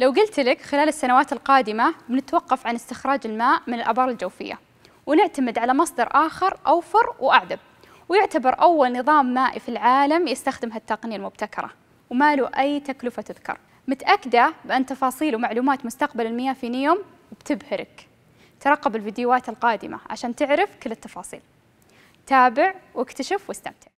لو قلت لك خلال السنوات القادمة بنتوقف عن استخراج الماء من الآبار الجوفية ونعتمد على مصدر آخر أوفر وأعدب ويعتبر أول نظام مائي في العالم يستخدم هالتقنية المبتكرة وما له أي تكلفة تذكر متأكدة بأن تفاصيل ومعلومات مستقبل المياه في نيوم بتبهرك ترقب الفيديوهات القادمة عشان تعرف كل التفاصيل تابع واكتشف واستمتع